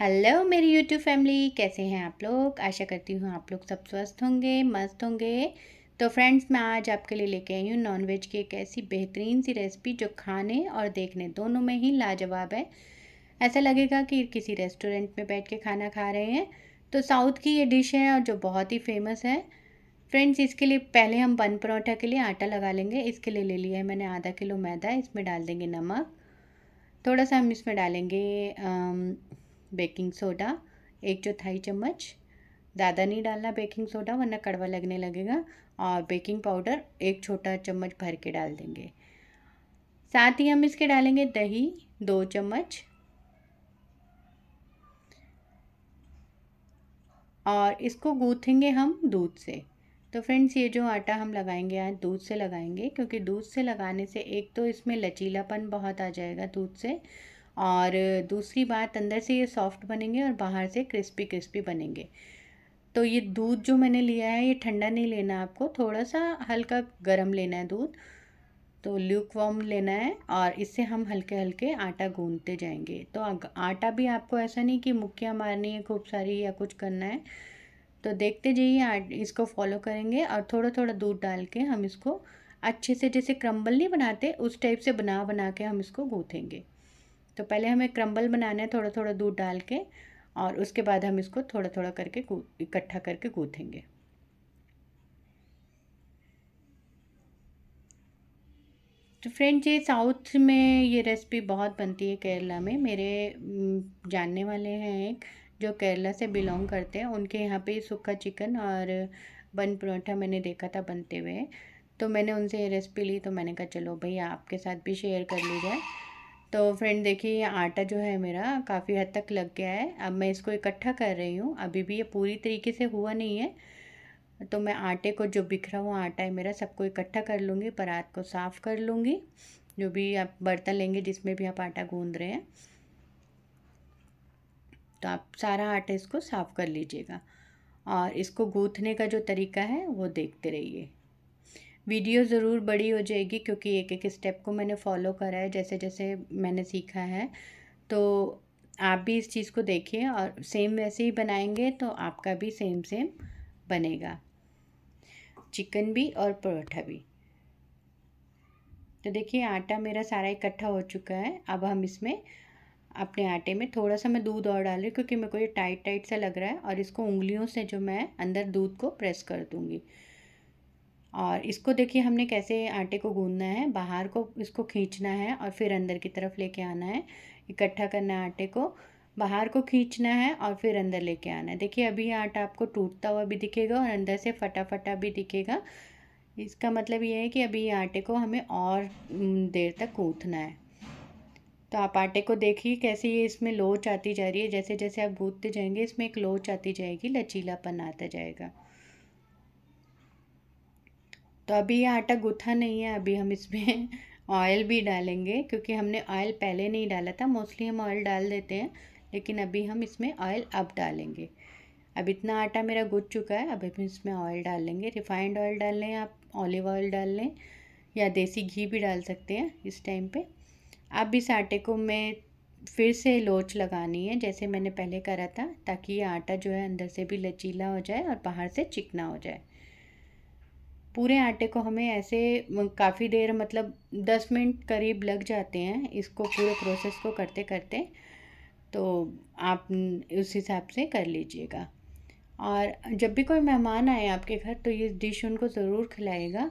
hello मेरी YouTube family कैसे हैं आप लोग आशा करती हूँ आप लोग सब स्वस्थ होंगे मस्त होंगे तो फ्रेंड्स मैं आज आपके लिए लेके आई हूँ नॉनवेज की एक ऐसी बेहतरीन सी रेसिपी जो खाने और देखने दोनों में ही लाजवाब है ऐसा लगेगा कि किसी रेस्टोरेंट में बैठ के खाना खा रहे हैं तो साउथ की ये डिश है और जो बहुत ही फेमस है फ्रेंड्स इसके लिए पहले हम बन परौठा के लिए आटा लगा लेंगे इसके लिए ले लिया है मैंने आधा किलो मैदा इसमें डाल देंगे नमक थोड़ा सा हम इसमें डालेंगे बेकिंग सोडा एक चौथाई चम्मच ज़्यादा नहीं डालना बेकिंग सोडा वरना कड़वा लगने लगेगा और बेकिंग पाउडर एक छोटा चम्मच भर के डाल देंगे साथ ही हम इसके डालेंगे दही दो चम्मच और इसको गूँथेंगे हम दूध से तो फ्रेंड्स ये जो आटा हम लगाएंगे आज दूध से लगाएंगे क्योंकि दूध से लगाने से एक तो इसमें लचीलापन बहुत आ जाएगा दूध से और दूसरी बात अंदर से ये सॉफ्ट बनेंगे और बाहर से क्रिस्पी क्रिस्पी बनेंगे तो ये दूध जो मैंने लिया है ये ठंडा नहीं लेना आपको थोड़ा सा हल्का गर्म लेना है दूध तो ल्यूक वॉम लेना है और इससे हम हल्के हल्के आटा गूंदते जाएंगे तो आटा भी आपको ऐसा नहीं कि मुक्कियाँ मारनी है खूब सारी या कुछ करना है तो देखते जाइए इसको फॉलो करेंगे और थोड़ा थोड़ा दूध डाल के हम इसको अच्छे से जैसे क्रम्बल नहीं बनाते उस टाइप से बना बना के हम इसको गूँथेंगे तो पहले हमें क्रम्बल बनाना है थोड़ा थोड़ा दूध डाल के और उसके बाद हम इसको थोड़ा थोड़ा करके इकट्ठा करके गूँथेंगे तो फ्रेंड ये साउथ में ये रेसिपी बहुत बनती है केरला में मेरे जानने वाले हैं एक जो केरला से बिलोंग करते हैं उनके यहाँ पे सूखा चिकन और बन परोठा मैंने देखा था बनते हुए तो मैंने उनसे ये रेसिपी ली तो मैंने कहा चलो भैया आपके साथ भी शेयर कर ली जाए तो फ्रेंड देखिए ये आटा जो है मेरा काफ़ी हद तक लग गया है अब मैं इसको इकट्ठा कर रही हूँ अभी भी ये पूरी तरीके से हुआ नहीं है तो मैं आटे को जो बिखरा हुआ आटा है मेरा सबको इकट्ठा कर लूँगी परात को साफ़ कर लूँगी जो भी आप बर्तन लेंगे जिसमें भी आप आटा गूँद रहे हैं तो आप सारा आटा इसको साफ़ कर लीजिएगा और इसको गूँथने का जो तरीका है वो देखते रहिए वीडियो ज़रूर बड़ी हो जाएगी क्योंकि एक एक स्टेप को मैंने फॉलो करा है जैसे जैसे मैंने सीखा है तो आप भी इस चीज़ को देखिए और सेम वैसे ही बनाएंगे तो आपका भी सेम सेम बनेगा चिकन भी और परोठा भी तो देखिए आटा मेरा सारा इकट्ठा हो चुका है अब हम इसमें अपने आटे में थोड़ा सा मैं दूध और डाल रही हूँ क्योंकि मेरे को ये टाइट टाइट सा लग रहा है और इसको उंगलियों से जो मैं अंदर दूध को प्रेस कर दूँगी और इसको देखिए हमने कैसे आटे को गूंदना है बाहर को इसको खींचना है और फिर अंदर की तरफ लेके आना है इकट्ठा करना है आटे को बाहर को खींचना है और फिर अंदर लेके आना है देखिए अभी आटा आपको टूटता हुआ भी दिखेगा और अंदर से फटाफटा भी दिखेगा इसका मतलब ये है कि अभी आटे को हमें और देर तक गूँथना है तो आप आटे को देखिए कैसे ये इसमें लोच आती जा रही है जैसे जैसे आप गूँथते जाएंगे इसमें एक लोच आती जाएगी लचीलापन आता जाएगा तो अभी ये आटा गुथा नहीं है अभी हम इसमें ऑयल भी डालेंगे क्योंकि हमने ऑयल पहले नहीं डाला था मोस्टली हम ऑयल डाल देते हैं लेकिन अभी हम इसमें ऑयल अब डालेंगे अब इतना आटा मेरा गुथ चुका है अब हम इसमें ऑयल डाल लेंगे रिफाइंड ऑयल डाल लें आप ऑलिव ऑयल डाल लें या देसी घी भी डाल सकते हैं इस टाइम पे अब इस आटे को मैं फिर से लोच लगानी है जैसे मैंने पहले करा था ताकि ये आटा जो है अंदर से भी लचीला हो जाए और बाहर से चिकना हो जाए पूरे आटे को हमें ऐसे काफ़ी देर मतलब दस मिनट करीब लग जाते हैं इसको पूरे प्रोसेस को करते करते तो आप उस हिसाब से कर लीजिएगा और जब भी कोई मेहमान आए आपके घर तो ये डिश उनको ज़रूर खिलाएगा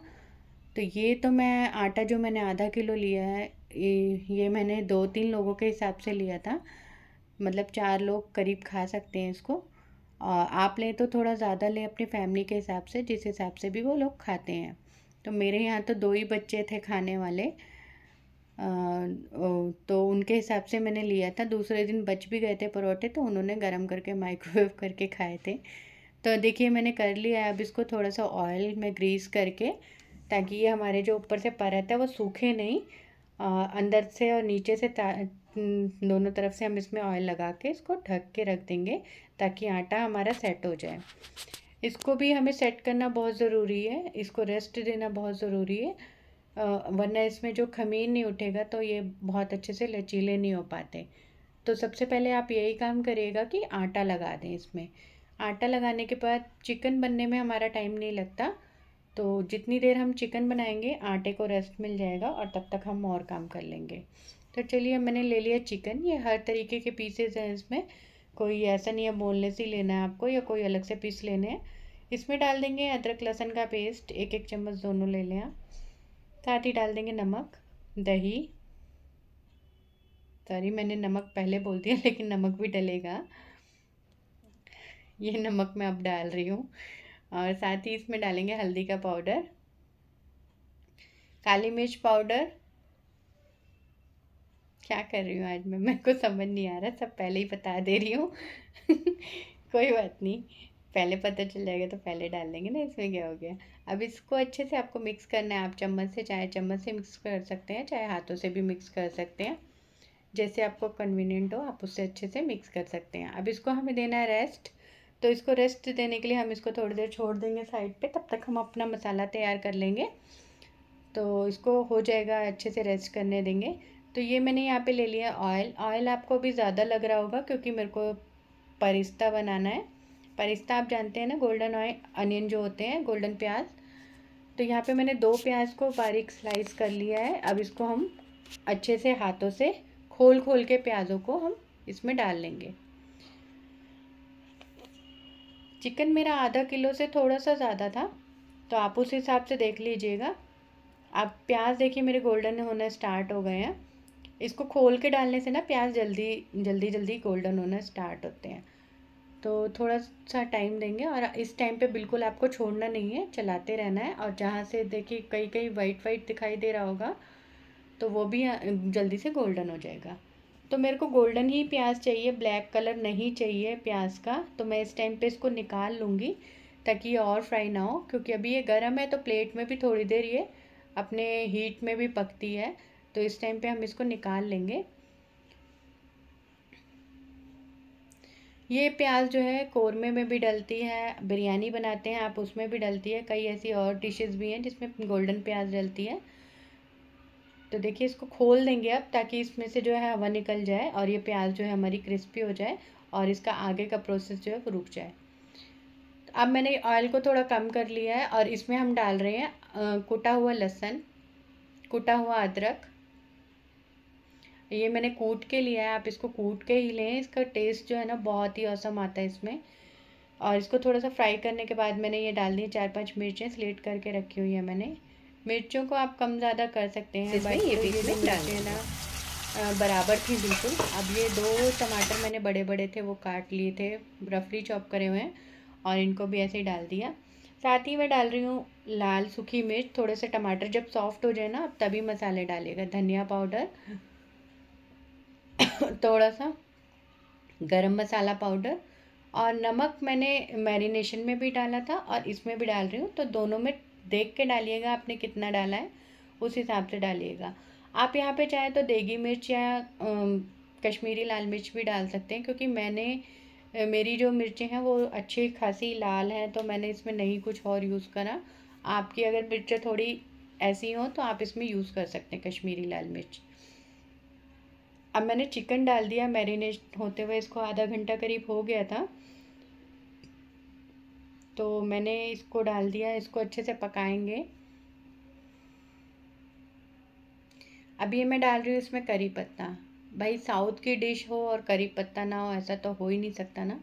तो ये तो मैं आटा जो मैंने आधा किलो लिया है ये मैंने दो तीन लोगों के हिसाब से लिया था मतलब चार लोग करीब खा सकते हैं इसको आप लें तो थोड़ा ज़्यादा लें अपनी फैमिली के हिसाब से जिस हिसाब से भी वो लोग खाते हैं तो मेरे यहाँ तो दो ही बच्चे थे खाने वाले तो उनके हिसाब से मैंने लिया था दूसरे दिन बच भी गए थे परोठे तो उन्होंने गर्म करके माइक्रोवेव करके खाए थे तो देखिए मैंने कर लिया है अब इसको थोड़ा सा ऑयल में ग्रीस करके ताकि ये हमारे जो ऊपर से परत है वो सूखे नहीं आ, अंदर से और नीचे से दोनों तरफ से हम इसमें ऑयल लगा के इसको ढक के रख देंगे ताकि आटा हमारा सेट हो जाए इसको भी हमें सेट करना बहुत ज़रूरी है इसको रेस्ट देना बहुत ज़रूरी है वरना इसमें जो खमीर नहीं उठेगा तो ये बहुत अच्छे से लचीले नहीं हो पाते तो सबसे पहले आप यही काम करिएगा कि आटा लगा दें इसमें आटा लगाने के बाद चिकन बनने में हमारा टाइम नहीं लगता तो जितनी देर हम चिकन बनाएंगे आटे को रेस्ट मिल जाएगा और तब तक हम और काम कर लेंगे तो चलिए मैंने ले लिया चिकन ये हर तरीके के पीसेज हैं इसमें कोई ऐसा नहीं है से ही लेना है आपको या कोई अलग से पीस लेने हैं इसमें डाल देंगे अदरक लहसन का पेस्ट एक एक चम्मच दोनों ले लें आप साथ ही डाल देंगे नमक दही सॉरी मैंने नमक पहले बोल दिया लेकिन नमक भी डलेगा ये नमक मैं अब डाल रही हूँ और साथ ही इसमें डालेंगे हल्दी का पाउडर काली मिर्च पाउडर क्या कर रही हूँ आज मैं मेरे को समझ नहीं आ रहा सब पहले ही बता दे रही हूँ कोई बात नहीं पहले पता चल जाएगा तो पहले डाल देंगे ना इसमें क्या हो गया अब इसको अच्छे से आपको मिक्स करना है आप चम्मच से चाहे चम्मच से मिक्स कर सकते हैं चाहे हाथों से भी मिक्स कर सकते हैं जैसे आपको कन्वीनियंट हो आप उससे अच्छे से मिक्स कर सकते हैं अब इसको हमें देना है रेस्ट तो इसको रेस्ट देने के लिए हम इसको थोड़ी देर छोड़ देंगे साइड पे तब तक हम अपना मसाला तैयार कर लेंगे तो इसको हो जाएगा अच्छे से रेस्ट करने देंगे तो ये मैंने यहाँ पे ले लिया ऑयल ऑयल आपको भी ज़्यादा लग रहा होगा क्योंकि मेरे को परिस्ता बनाना है परिस्ता आप जानते हैं ना गोल्डन ऑयल अनियन जो होते हैं गोल्डन प्याज तो यहाँ पे मैंने दो प्याज को बारीक स्लाइस कर लिया है अब इसको हम अच्छे से हाथों से खोल खोल के प्याज़ों को हम इसमें डाल लेंगे चिकन मेरा आधा किलो से थोड़ा सा ज़्यादा था तो आप उस हिसाब से देख लीजिएगा आप प्याज देखिए मेरे गोल्डन होना स्टार्ट हो गए हैं इसको खोल के डालने से ना प्याज जल्दी जल्दी जल्दी गोल्डन होना स्टार्ट होते हैं तो थोड़ा सा टाइम देंगे और इस टाइम पे बिल्कुल आपको छोड़ना नहीं है चलाते रहना है और जहाँ से देखिए कई कई वाइट वाइट दिखाई दे रहा होगा तो वो भी जल्दी से गोल्डन हो जाएगा तो मेरे को गोल्डन ही प्याज चाहिए ब्लैक कलर नहीं चाहिए प्याज का तो मैं इस टाइम पे इसको निकाल लूँगी ताकि ये और फ्राई ना हो क्योंकि अभी ये गर्म है तो प्लेट में भी थोड़ी देर ये अपने हीट में भी पकती है तो इस टाइम पे हम इसको निकाल लेंगे ये प्याज जो है कौरमे में भी डलती है बिरयानी बनाते हैं आप उसमें भी डलती है कई ऐसी और डिशेस भी हैं जिसमें गोल्डन प्याज डलती है तो देखिए इसको खोल देंगे अब ताकि इसमें से जो है हवा निकल जाए और ये प्याज जो है हमारी क्रिस्पी हो जाए और इसका आगे का प्रोसेस जो है वो रुक जाए तो अब मैंने ऑयल को थोड़ा कम कर लिया है और इसमें हम डाल रहे हैं कुटा हुआ लहसन कुटा हुआ अदरक ये मैंने कूट के लिया है आप इसको कूट के ही लें इसका टेस्ट जो है ना बहुत ही औसम आता है इसमें और इसको थोड़ा सा फ्राई करने के बाद मैंने ये डाल दी चार पांच मिर्चें स्लेट करके रखी हुई है मैंने मिर्चों को आप कम ज़्यादा कर सकते हैं भाई ये भी इसमें डाल देना बराबर थी बिल्कुल अब ये दो टमाटर मैंने बड़े बड़े थे वो काट लिए थे रफली चॉप करे हुए हैं और इनको भी ऐसे ही डाल दिया साथ ही मैं डाल रही हूँ लाल सूखी मिर्च थोड़े से टमाटर जब सॉफ्ट हो जाए ना अब तभी मसाले डालेगा धनिया पाउडर थोड़ा सा गरम मसाला पाउडर और नमक मैंने मैरिनेशन में भी डाला था और इसमें भी डाल रही हूँ तो दोनों में देख के डालिएगा आपने कितना डाला है उस हिसाब से डालिएगा आप यहाँ पे चाहे तो देगी मिर्च या कश्मीरी लाल मिर्च भी डाल सकते हैं क्योंकि मैंने मेरी जो मिर्चें हैं वो अच्छी खासी लाल हैं तो मैंने इसमें नहीं कुछ और यूज़ करा आपकी अगर मिर्चें थोड़ी ऐसी हों तो आप इसमें यूज़ कर सकते हैं कश्मीरी लाल मिर्च अब मैंने चिकन डाल दिया मैरिनेट होते हुए इसको आधा घंटा करीब हो गया था तो मैंने इसको डाल दिया इसको अच्छे से पकाएंगे अभी मैं डाल रही हूँ इसमें करी पत्ता भाई साउथ की डिश हो और करी पत्ता ना हो ऐसा तो हो ही नहीं सकता ना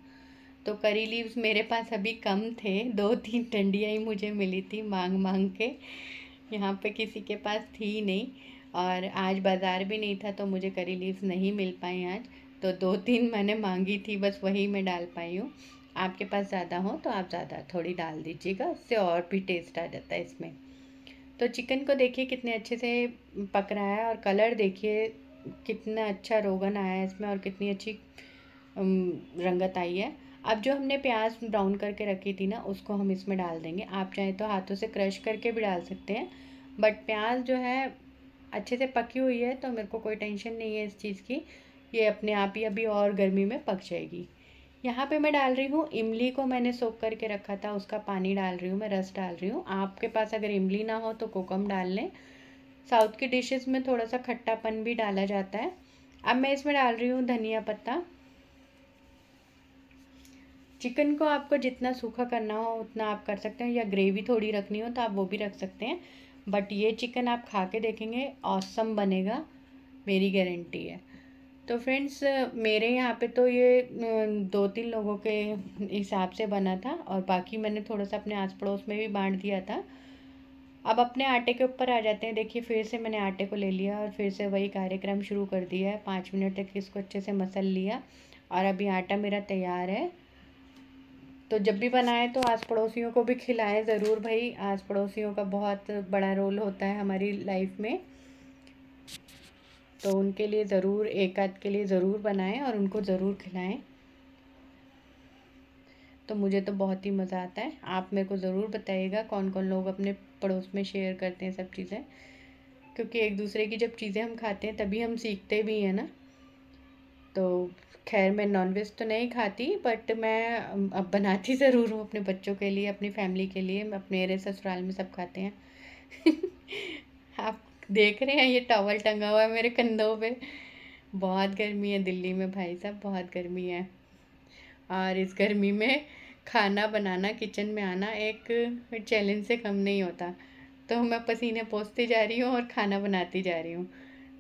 तो करी लीव्स मेरे पास अभी कम थे दो तीन डंडियाँ ही मुझे मिली थी मांग मांग के यहाँ पे किसी के पास थी नहीं और आज बाज़ार भी नहीं था तो मुझे करी लीव्स नहीं मिल पाई आज तो दो तीन मैंने मांगी थी बस वही मैं डाल पाई हूँ आपके पास ज़्यादा हो तो आप ज़्यादा थोड़ी डाल दीजिएगा उससे और भी टेस्ट आ जाता है इसमें तो चिकन को देखिए कितने अच्छे से पक रहा है और कलर देखिए कितना अच्छा रोगन आया है इसमें और कितनी अच्छी रंगत आई है अब जो हमने प्याज ब्राउन करके रखी थी ना उसको हम इसमें डाल देंगे आप चाहें तो हाथों से क्रश करके भी डाल सकते हैं बट प्याज जो है अच्छे से पकी हुई है तो मेरे को कोई टेंशन नहीं है इस चीज़ की ये अपने आप ही अभी और गर्मी में पक जाएगी यहाँ पे मैं डाल रही हूँ इमली को मैंने सोख करके रखा था उसका पानी डाल रही हूँ मैं रस डाल रही हूँ आपके पास अगर इमली ना हो तो कोकम डाल लें साउथ की डिशेस में थोड़ा सा खट्टापन भी डाला जाता है अब मैं इसमें डाल रही हूँ धनिया पत्ता चिकन को आपको जितना सूखा करना हो उतना आप कर सकते हैं या ग्रेवी थोड़ी रखनी हो तो आप वो भी रख सकते हैं बट ये चिकन आप खा के देखेंगे औसम बनेगा मेरी गारंटी है तो फ्रेंड्स मेरे यहाँ पे तो ये दो तीन लोगों के हिसाब से बना था और बाकी मैंने थोड़ा सा अपने आस पड़ोस में भी बांट दिया था अब अपने आटे के ऊपर आ जाते हैं देखिए फिर से मैंने आटे को ले लिया और फिर से वही कार्यक्रम शुरू कर दिया है पाँच मिनट तक इसको अच्छे से मसल लिया और अभी आटा मेरा तैयार है तो जब भी बनाएं तो आस पड़ोसियों को भी खिलाएं ज़रूर भाई आस पड़ोसियों का बहुत बड़ा रोल होता है हमारी लाइफ में तो उनके लिए ज़रूर एक आध के लिए ज़रूर बनाएं और उनको ज़रूर खिलाएं तो मुझे तो बहुत ही मज़ा आता है आप मेरे को ज़रूर बताइएगा कौन कौन लोग अपने पड़ोस में शेयर करते हैं सब चीज़ें क्योंकि एक दूसरे की जब चीज़ें हम खाते हैं तभी हम सीखते भी हैं ना तो खैर मैं नॉनवेज तो नहीं खाती बट मैं अब बनाती ज़रूर हूँ अपने बच्चों के लिए अपनी फैमिली के लिए अपने मेरे ससुराल में सब खाते हैं आप देख रहे हैं ये टॉवल टंगा हुआ है मेरे कंधों पे बहुत गर्मी है दिल्ली में भाई साहब बहुत गर्मी है और इस गर्मी में खाना बनाना किचन में आना एक चैलेंज से कम नहीं होता तो मैं पसीने पोसती जा रही हूँ और खाना बनाती जा रही हूँ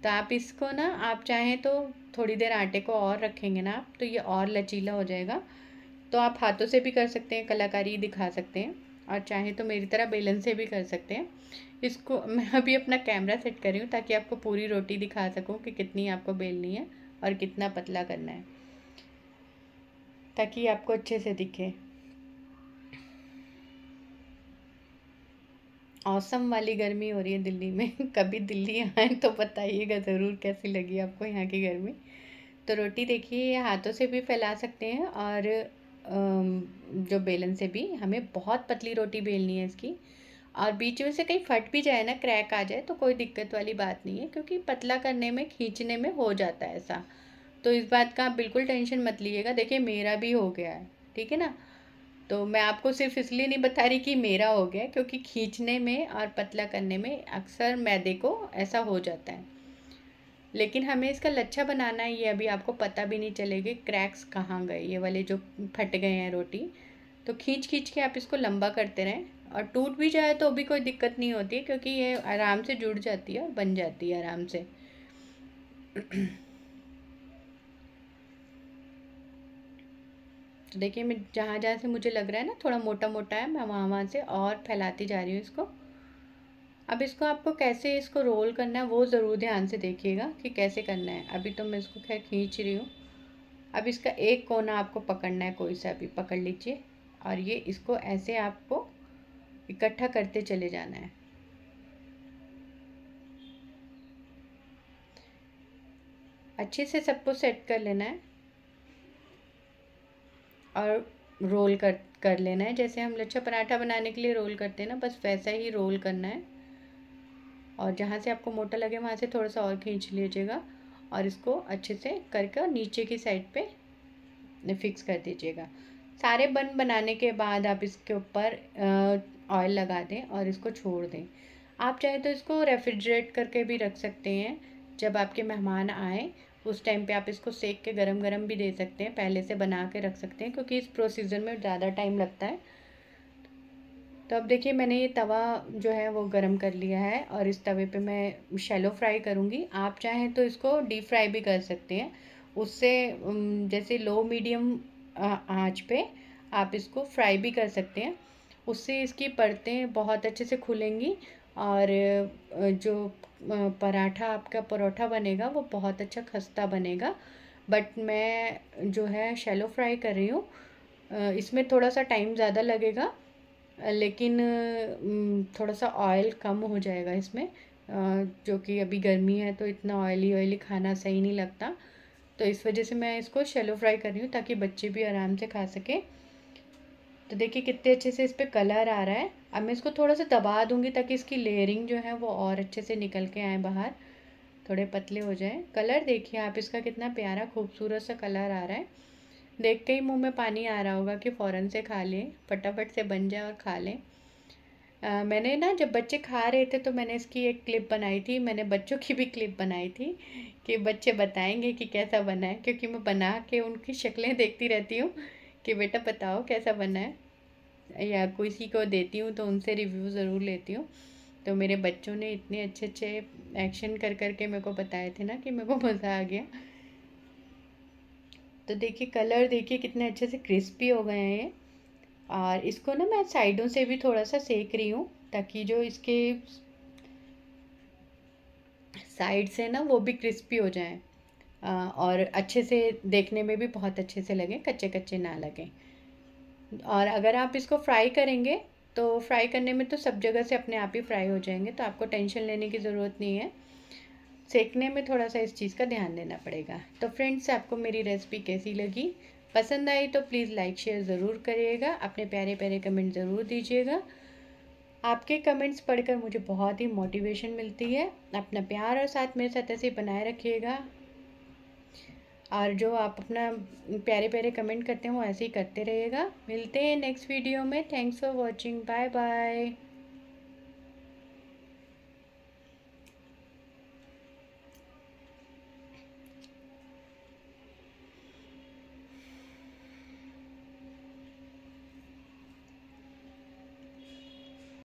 तो आप इसको ना आप चाहें तो थोड़ी देर आटे को और रखेंगे ना आप तो ये और लचीला हो जाएगा तो आप हाथों से भी कर सकते हैं कलाकारी दिखा सकते हैं और चाहे तो मेरी तरह बेलन से भी कर सकते हैं इसको मैं अभी अपना कैमरा सेट कर रही हूँ ताकि आपको पूरी रोटी दिखा सकूँ कि कितनी आपको बेलनी है और कितना पतला करना है ताकि आपको अच्छे से दिखे औसम वाली गर्मी हो रही है दिल्ली में कभी दिल्ली आए तो बताइएगा ज़रूर कैसी लगी आपको यहाँ की गर्मी तो रोटी देखिए हाथों से भी फैला सकते हैं और जो बेलन से भी हमें बहुत पतली रोटी बेलनी है इसकी और बीच में से कहीं फट भी जाए ना क्रैक आ जाए तो कोई दिक्कत वाली बात नहीं है क्योंकि पतला करने में खींचने में हो जाता है ऐसा तो इस बात का आप बिल्कुल टेंशन मत लीजिएगा देखिए मेरा भी हो गया है ठीक है ना तो मैं आपको सिर्फ इसलिए नहीं बता रही कि मेरा हो गया क्योंकि खींचने में और पतला करने में अक्सर मैदे को ऐसा हो जाता है लेकिन हमें इसका लच्छा बनाना है ये अभी आपको पता भी नहीं चलेगा क्रैक्स कहाँ गए ये वाले जो फट गए हैं रोटी तो खींच खींच के आप इसको लंबा करते रहें और टूट भी जाए तो भी कोई दिक्कत नहीं होती है क्योंकि ये आराम से जुड़ जाती है और बन जाती है आराम से तो देखिए मैं जहाँ जहाँ से मुझे लग रहा है ना थोड़ा मोटा मोटा है मैं वहाँ वहाँ से और फैलाती जा रही हूँ इसको अब इसको आपको कैसे इसको रोल करना है वो ज़रूर ध्यान से देखिएगा कि कैसे करना है अभी तो मैं इसको खैर खींच रही हूँ अब इसका एक कोना आपको पकड़ना है कोई सा भी पकड़ लीजिए और ये इसको ऐसे आपको इकट्ठा करते चले जाना है अच्छे से सबको सेट कर लेना है और रोल कर कर लेना है जैसे हम लच्छा पराठा बनाने के लिए रोल करते हैं ना बस वैसा ही रोल करना है और जहाँ से आपको मोटा लगे वहाँ से थोड़ा सा और खींच लीजिएगा और इसको अच्छे से करके नीचे की साइड पे फिक्स कर दीजिएगा सारे बन बनाने के बाद आप इसके ऊपर ऑयल लगा दें और इसको छोड़ दें आप चाहे तो इसको रेफ्रिजरेट करके भी रख सकते हैं जब आपके मेहमान आए उस टाइम पे आप इसको सेक के गरम गरम भी दे सकते हैं पहले से बना के रख सकते हैं क्योंकि इस प्रोसीजर में ज़्यादा टाइम लगता है तो अब देखिए मैंने ये तवा जो है वो गरम कर लिया है और इस तवे पे मैं शैलो फ्राई करूँगी आप चाहें तो इसको डीप फ्राई भी कर सकते हैं उससे जैसे लो मीडियम आँच पर आप इसको फ्राई भी कर सकते हैं उससे इसकी परतें बहुत अच्छे से खुलेंगी और जो पराठा आपका परोठा बनेगा वो बहुत अच्छा खस्ता बनेगा बट मैं जो है शैलो फ्राई कर रही हूँ इसमें थोड़ा सा टाइम ज़्यादा लगेगा लेकिन थोड़ा सा ऑयल कम हो जाएगा इसमें जो कि अभी गर्मी है तो इतना ऑयली ऑयली खाना सही नहीं लगता तो इस वजह से मैं इसको शैलो फ्राई कर रही हूँ ताकि बच्चे भी आराम से खा सकें तो देखिए कितने अच्छे से इस पर कलर आ रहा है अब मैं इसको थोड़ा सा दबा दूंगी ताकि इसकी लेयरिंग जो है वो और अच्छे से निकल के आए बाहर थोड़े पतले हो जाए कलर देखिए आप इसका कितना प्यारा खूबसूरत सा कलर आ रहा है देख के ही मुंह में पानी आ रहा होगा कि फ़ौरन से खा लें फटाफट से बन जाए और खा लें मैंने ना जब बच्चे खा रहे थे तो मैंने इसकी एक क्लिप बनाई थी मैंने बच्चों की भी क्लिप बनाई थी कि बच्चे बताएंगे कि कैसा बना है क्योंकि मैं बना के उनकी शक्लें देखती रहती हूँ कि बेटा बताओ कैसा बना है या किसी को देती हूँ तो उनसे रिव्यू ज़रूर लेती हूँ तो मेरे बच्चों ने इतने अच्छे अच्छे एक्शन कर कर के मेरे को बताए थे ना कि मेरे को मज़ा आ गया तो देखिए कलर देखिए कितने अच्छे से क्रिस्पी हो गए हैं ये और इसको ना मैं साइडों से भी थोड़ा सा सेक रही हूँ ताकि जो इसके साइड से ना वो भी क्रिस्पी हो जाए और अच्छे से देखने में भी बहुत अच्छे से लगे कच्चे कच्चे ना लगें और अगर आप इसको फ्राई करेंगे तो फ्राई करने में तो सब जगह से अपने आप ही फ्राई हो जाएंगे तो आपको टेंशन लेने की ज़रूरत नहीं है सेकने में थोड़ा सा इस चीज़ का ध्यान देना पड़ेगा तो फ्रेंड्स आपको मेरी रेसिपी कैसी लगी पसंद आई तो प्लीज़ लाइक शेयर ज़रूर करिएगा अपने प्यारे प्यारे कमेंट ज़रूर दीजिएगा आपके कमेंट्स पढ़कर मुझे बहुत ही मोटिवेशन मिलती है अपना प्यार और साथ मेरे साथ ऐसे बनाए रखिएगा और जो आप अपना प्यारे प्यारे कमेंट करते हैं वो ऐसे ही करते रहिएगा मिलते हैं नेक्स्ट वीडियो में thanks for watching bye bye